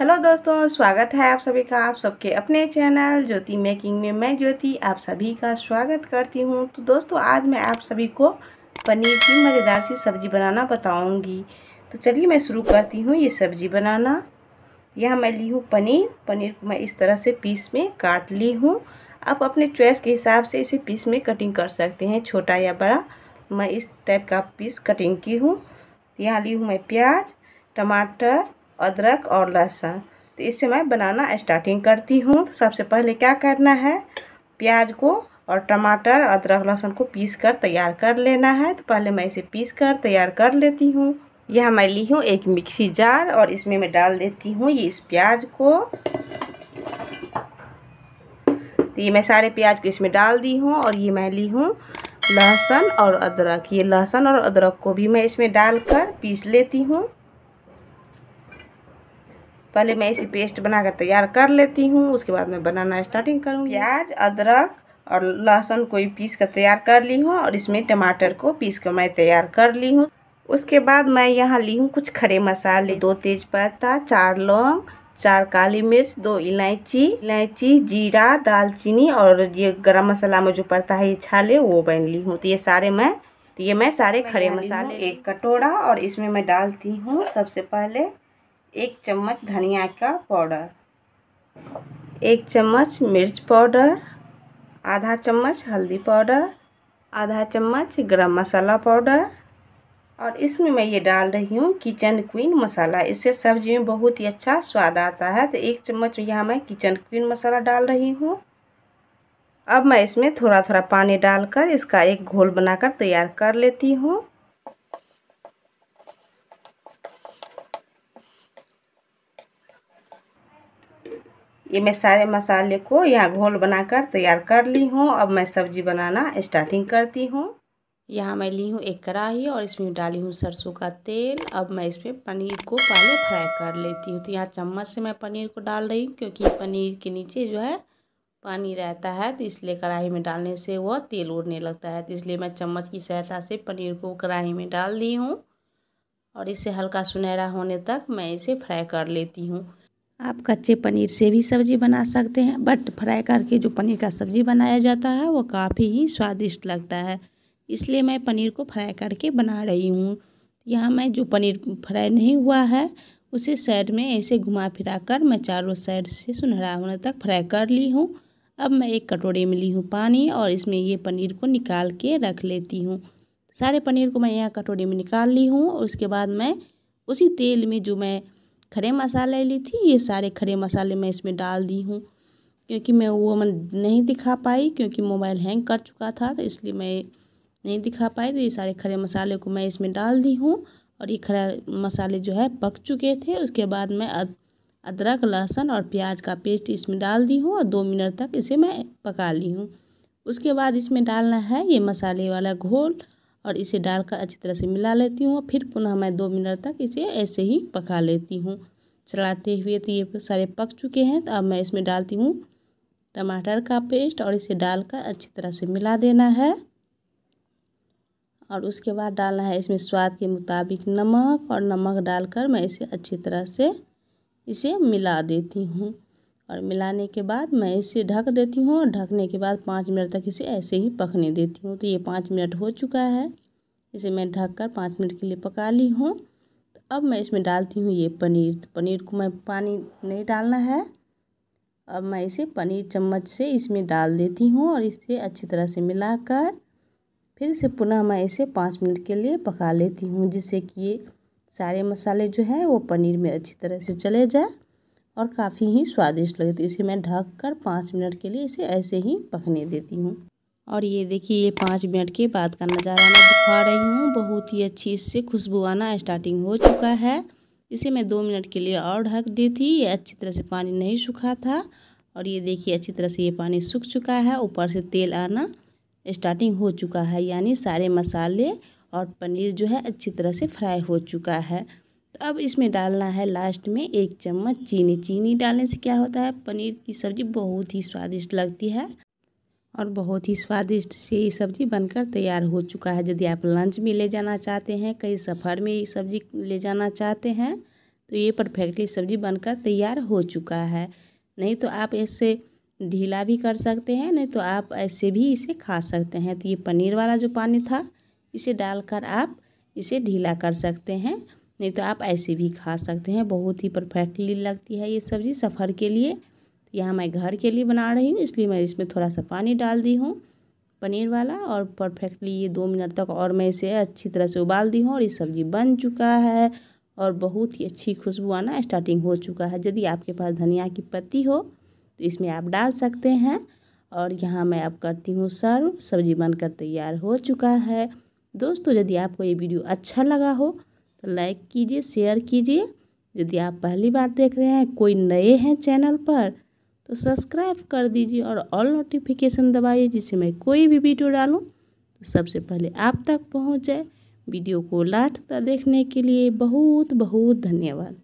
hello दोस्तों स्वागत है आप सभी का आप सबके अपने चैनल ज्योति मेकिंग में मैं ज्योति आप सभी का स्वागत करती हूं तो दोस्तों आज मैं आप सभी को पनीर की मज़ेदार सी सब्ज़ी बनाना बताऊंगी तो चलिए मैं शुरू करती हूं ये सब्ज़ी बनाना यह मैं ली हूं पनीर पनीर को मैं इस तरह से पीस में काट ली हूँ आप अपने चॉइस के हिसाब से इसे पीस में कटिंग कर सकते हैं छोटा या बड़ा मैं इस टाइप का पीस कटिंग की हूँ यहाँ ली हूँ मैं प्याज टमाटर अदरक और लहसुन तो इसे मैं बनाना स्टार्टिंग करती हूँ तो सबसे पहले क्या करना है प्याज को और टमाटर अदरक लहसुन को पीस कर तैयार कर लेना है तो पहले मैं इसे पीस कर तैयार कर लेती हूँ यह मैं ली हूँ एक मिक्सी जार और इसमें मैं डाल देती हूँ ये इस प्याज को तो ये मैं सारे प्याज को इसमें डाल दी हूँ और ये मैं ली हूँ लहसुन और अदरक ये लहसुन और अदरक को भी मैं इसमें डालकर पीस लेती हूँ पहले मैं इसी पेस्ट बनाकर तैयार कर लेती हूँ उसके बाद मैं बनाना स्टार्टिंग करूँगी प्याज अदरक और लहसुन को पीस कर तैयार कर ली हूँ और इसमें टमाटर को पीस कर मैं तैयार कर ली हूँ उसके बाद मैं यहाँ ली हूँ कुछ खड़े मसाले दो तेज पत्ता चार लौंग चार काली मिर्च दो इलायची इलायची जीरा दालचीनी और ये गरम मसाला में जो पड़ता है ये छाले वो बन ली हूँ तो ये सारे मैं तो ये मैं सारे खड़े मसाले एक कटोरा और इसमें मैं डालती हूँ सबसे पहले एक चम्मच धनिया का पाउडर एक चम्मच मिर्च पाउडर आधा चम्मच हल्दी पाउडर आधा चम्मच गरम मसाला पाउडर और इसमें मैं ये डाल रही हूँ किचन क्वीन मसाला इससे सब्जी में बहुत ही अच्छा स्वाद आता है तो एक चम्मच यहाँ मैं किचन क्वीन मसाला डाल रही हूँ अब मैं इसमें थोड़ा थोड़ा पानी डालकर इसका एक घोल बनाकर तैयार कर लेती हूँ ये मैं सारे मसाले को यहाँ घोल बनाकर तैयार कर ली हूँ अब मैं सब्जी बनाना स्टार्टिंग करती हूँ यहाँ मैं ली हूँ एक कढ़ाई और इसमें डाली हूँ सरसों का तेल अब मैं इसमें पनीर को पहले फ्राई कर लेती हूँ तो यहाँ चम्मच से मैं पनीर को डाल रही हूँ क्योंकि पनीर के नीचे जो है पानी रहता है तो इसलिए कढ़ाई में डालने से वह तेल उड़ने लगता है तो इसलिए मैं चम्मच की सहायता से पनीर को कढ़ाई में डाल दी हूँ और इसे हल्का सुनहरा होने तक मैं इसे फ्राई कर लेती हूँ आप कच्चे पनीर से भी सब्ज़ी बना सकते हैं बट फ्राई करके जो पनीर का सब्ज़ी बनाया जाता है वो काफ़ी ही स्वादिष्ट लगता है इसलिए मैं पनीर को फ्राई करके बना रही हूँ यहाँ मैं जो पनीर फ्राई नहीं हुआ है उसे साइड में ऐसे घुमा फिरा कर मैं चारों साइड से सुनहरा होने तक फ्राई कर ली हूँ अब मैं एक कटोरे में ली हूँ पानी और इसमें ये पनीर को निकाल के रख लेती हूँ सारे पनीर को मैं यहाँ कटोरे में निकाल ली हूँ और उसके बाद मैं उसी तेल में जो मैं खड़े मसाले ली थी ये सारे खड़े मसाले मैं इसमें डाल दी हूँ क्योंकि मैं वो मैं नहीं दिखा पाई क्योंकि मोबाइल हैंग कर चुका था तो इसलिए मैं नहीं दिखा पाई तो ये सारे खड़े मसाले को मैं इसमें डाल दी हूँ और ये खड़ा मसाले जो है पक चुके थे उसके बाद मैं अदरक लहसुन और प्याज का पेस्ट इसमें डाल दी हूँ और दो मिनट तक इसे मैं पका ली हूँ उसके बाद इसमें डालना है ये मसाले वाला घोल और इसे डालकर अच्छी तरह से मिला लेती हूँ और फिर पुनः मैं दो मिनट तक इसे ऐसे ही पका लेती हूँ चलाते हुए तो ये सारे पक चुके हैं तो अब मैं इसमें डालती हूँ टमाटर का पेस्ट और इसे डालकर अच्छी तरह से मिला देना है और उसके बाद डालना है इसमें स्वाद के मुताबिक नमक और नमक डालकर मैं इसे अच्छी तरह से इसे मिला देती हूँ और मिलाने के बाद मैं इसे ढक देती हूँ और ढकने के बाद पाँच मिनट तक इसे ऐसे ही पकने देती हूँ तो ये पाँच मिनट हो चुका है इसे मैं ढक कर पाँच मिनट के लिए पका ली हूँ तो अब मैं इसमें डालती हूँ ये पनीर तो पनीर को मैं पानी नहीं डालना है अब मैं इसे पनीर चम्मच से इसमें डाल देती हूँ और इसे अच्छी तरह से मिलाकर फिर से पुनः मैं इसे पाँच मिनट के लिए पका लेती हूँ जिससे कि ये सारे मसाले जो हैं वो पनीर में अच्छी तरह से चले जाए और काफ़ी ही स्वादिष्ट लगे तो इसे मैं ढक कर पाँच मिनट के लिए इसे ऐसे ही पकने देती हूँ और ये देखिए ये पाँच मिनट के बाद का नज़ारा मैं दिखा रही हूँ बहुत ही अच्छी इससे खुशबू आना स्टार्टिंग हो चुका है इसे मैं दो मिनट के लिए और ढक दी थी ये अच्छी तरह से पानी नहीं सूखा था और ये देखिए अच्छी तरह से ये पानी सूख चुका है ऊपर से तेल आना स्टार्टिंग हो चुका है यानी सारे मसाले और पनीर जो है अच्छी तरह से फ्राई हो चुका है तो अब इसमें डालना है लास्ट में एक चम्मच चीनी चीनी डालने से क्या होता है पनीर की सब्ज़ी बहुत ही स्वादिष्ट लगती है और बहुत ही स्वादिष्ट से ये सब्ज़ी बनकर तैयार हो चुका है यदि आप लंच में ले जाना चाहते हैं कई सफ़र में ये सब्ज़ी ले जाना चाहते हैं तो ये परफेक्टली सब्ज़ी बनकर तैयार हो चुका है नहीं तो आप इसे ढीला भी कर सकते हैं नहीं तो आप ऐसे भी इसे खा सकते हैं तो ये पनीर वाला जो पानी था इसे डालकर आप इसे ढीला कर सकते हैं नहीं तो आप ऐसे भी खा सकते हैं बहुत ही परफेक्टली लगती है ये सब्ज़ी सफ़र के लिए यह मैं घर के लिए बना रही हूँ इसलिए मैं इसमें थोड़ा सा पानी डाल दी हूँ पनीर वाला और परफेक्टली ये दो मिनट तक और मैं इसे अच्छी तरह से उबाल दी हूँ और ये सब्ज़ी बन चुका है और बहुत ही अच्छी खुशबू आना स्टार्टिंग हो चुका है यदि आपके पास धनिया की पत्ती हो तो इसमें आप डाल सकते हैं और यहाँ मैं अब करती हूँ सर्व सब्ज़ी बनकर तैयार हो चुका है दोस्तों यदि आपको ये वीडियो अच्छा लगा हो तो लाइक कीजिए शेयर कीजिए यदि आप पहली बार देख रहे हैं कोई नए हैं चैनल पर तो सब्सक्राइब कर दीजिए और ऑल नोटिफिकेशन दबाइए जिससे मैं कोई भी वीडियो डालूं तो सबसे पहले आप तक पहुंच जाए वीडियो को लास्ट तक देखने के लिए बहुत बहुत धन्यवाद